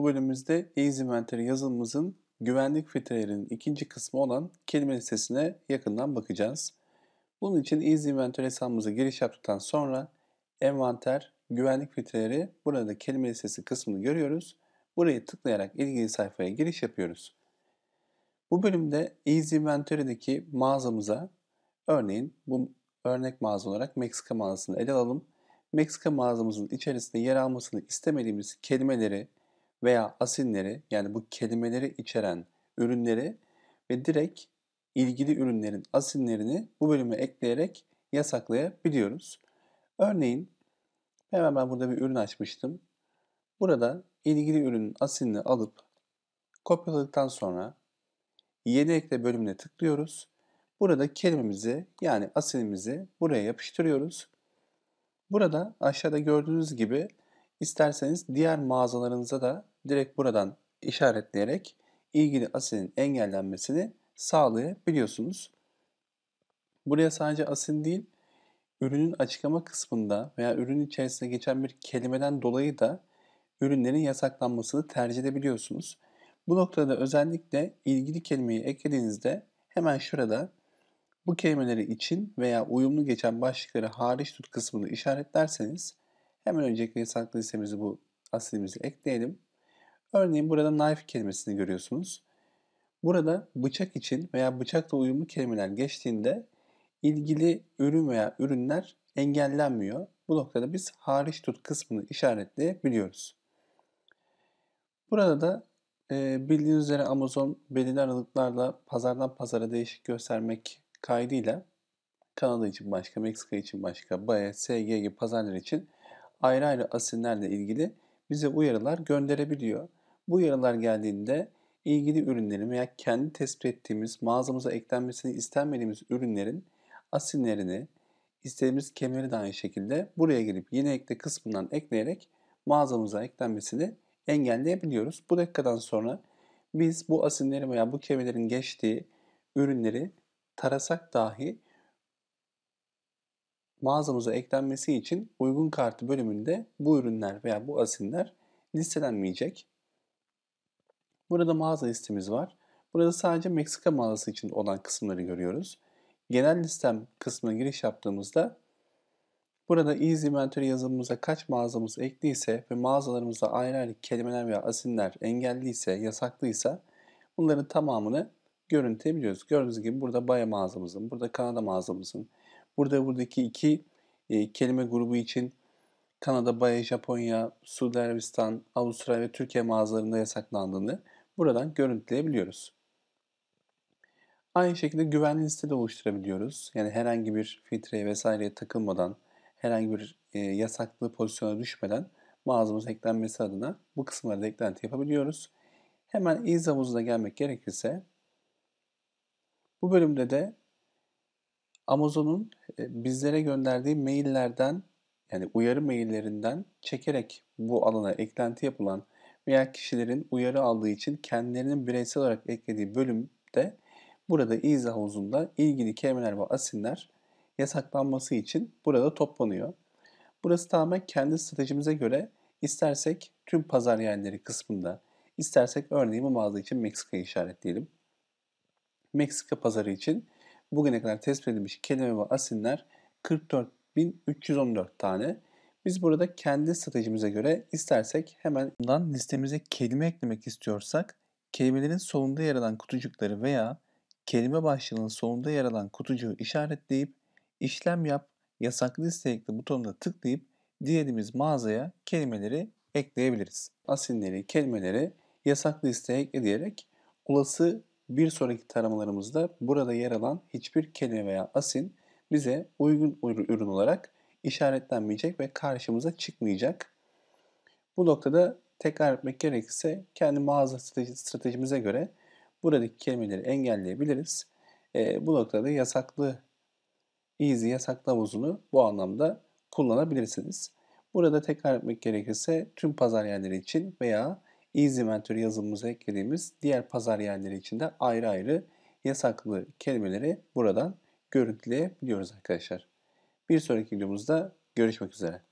Bu bölümümüzde Ease Inventory yazılımımızın güvenlik filtrelerinin ikinci kısmı olan kelime listesine yakından bakacağız. Bunun için Ease Inventory hesabımıza giriş yaptıktan sonra envanter, güvenlik filtreleri burada kelime listesi kısmını görüyoruz. Buraya tıklayarak ilgili sayfaya giriş yapıyoruz. Bu bölümde Easy Inventory'deki mağazamıza örneğin bu örnek mağaza olarak Meksika mağazasını ele alalım. Meksika mağazamızın içerisinde yer almasını istemediğimiz kelimeleri veya asilleri yani bu kelimeleri içeren ürünleri ve direkt ilgili ürünlerin asinlerini bu bölüme ekleyerek yasaklayabiliyoruz. Örneğin hemen ben burada bir ürün açmıştım. Burada ilgili ürünün asinini alıp kopyaladıktan sonra yeni ekle bölümüne tıklıyoruz. Burada kelimemizi yani asinimizi buraya yapıştırıyoruz. Burada aşağıda gördüğünüz gibi İsterseniz diğer mağazalarınıza da direkt buradan işaretleyerek ilgili asilin engellenmesini sağlayabiliyorsunuz. Buraya sadece asil değil, ürünün açıklama kısmında veya ürün içerisinde geçen bir kelimeden dolayı da ürünlerin yasaklanmasını tercih edebiliyorsunuz. Bu noktada özellikle ilgili kelimeyi eklediğinizde hemen şurada bu kelimeleri için veya uyumlu geçen başlıkları hariç tut kısmını işaretlerseniz Hemen önceki saklı listemizi bu asilimizi ekleyelim. Örneğin burada knife kelimesini görüyorsunuz. Burada bıçak için veya bıçakla uyumlu kelimeler geçtiğinde ilgili ürün veya ürünler engellenmiyor. Bu noktada biz hariç tut kısmını işaretleyebiliyoruz. Burada da e, bildiğiniz üzere Amazon belirli aralıklarla pazardan pazara değişik göstermek kaydıyla Kanada için başka, Meksika için başka, BAE, SG gibi pazarlar için ayrı ayrı asillerle ilgili bize uyarılar gönderebiliyor. Bu uyarılar geldiğinde ilgili ürünlerin veya kendi tespit ettiğimiz mağazamıza eklenmesini istenmediğimiz ürünlerin asillerini istediğimiz kemeri de aynı şekilde buraya gelip yine ekle kısmından ekleyerek mağazamıza eklenmesini engelleyebiliyoruz. Bu dakikadan sonra biz bu asilleri veya bu kemerlerin geçtiği ürünleri tarasak dahi mağazamıza eklenmesi için uygun kartı bölümünde bu ürünler veya bu asiller listelenmeyecek. Burada mağaza listemiz var. Burada sadece Meksika mağazası için olan kısımları görüyoruz. Genel listem kısmına giriş yaptığımızda burada Easy Inventory yazılımımıza kaç mağazamız ekliyse ve mağazalarımıza ayrı ayrı kelimeler veya asiller engelliyse, yasaklıysa bunların tamamını görüntüleyebiliyoruz. Gördüğünüz gibi burada Baya mağazamızın, burada Kanada mağazamızın, Burada buradaki iki e, kelime grubu için Kanada, Baya, Japonya, Suudi Arabistan, Avusturya ve Türkiye mağazalarında yasaklandığını buradan görüntüleyebiliyoruz. Aynı şekilde güvenli liste de oluşturabiliyoruz. Yani herhangi bir filtreye vesaireye takılmadan, herhangi bir e, yasaklı pozisyona düşmeden mağazamıza eklenmesi adına bu kısımlara da eklenti yapabiliyoruz. Hemen iz havuzuna gelmek gerekirse bu bölümde de Amazon'un e, bizlere gönderdiği maillerden yani uyarı maillerinden çekerek bu alana eklenti yapılan veya kişilerin uyarı aldığı için kendilerinin bireysel olarak eklediği bölümde burada izah havuzunda ilgili kelimeler ve asinler yasaklanması için burada toplanıyor. Burası tamamen kendi stratejimize göre istersek tüm pazar yerleri kısmında, istersek örneğin bu mağaza için Meksika işaretleyelim. Meksika pazarı için bugüne kadar tespit edilmiş kelime ve asiller 44.314 tane. Biz burada kendi stratejimize göre istersek hemen bundan listemize kelime eklemek istiyorsak kelimelerin solunda yer alan kutucukları veya kelime başlığının solunda yer alan kutucuğu işaretleyip işlem yap yasaklı liste ekle butonuna tıklayıp dilediğimiz mağazaya kelimeleri ekleyebiliriz. Asilleri, kelimeleri yasaklı listeye ekle diyerek olası bir sonraki taramalarımızda burada yer alan hiçbir kelime veya asin bize uygun ürün olarak işaretlenmeyecek ve karşımıza çıkmayacak. Bu noktada tekrar etmek gerekirse kendi mağaza stratejimize göre buradaki kelimeleri engelleyebiliriz. E, bu noktada yasaklı easy yasak havuzunu bu anlamda kullanabilirsiniz. Burada tekrar etmek gerekirse tüm pazar yerleri için veya EasyVenture yazılımımıza eklediğimiz diğer pazar yerleri için de ayrı ayrı yasaklı kelimeleri buradan görüntüleyebiliyoruz arkadaşlar. Bir sonraki videomuzda görüşmek üzere.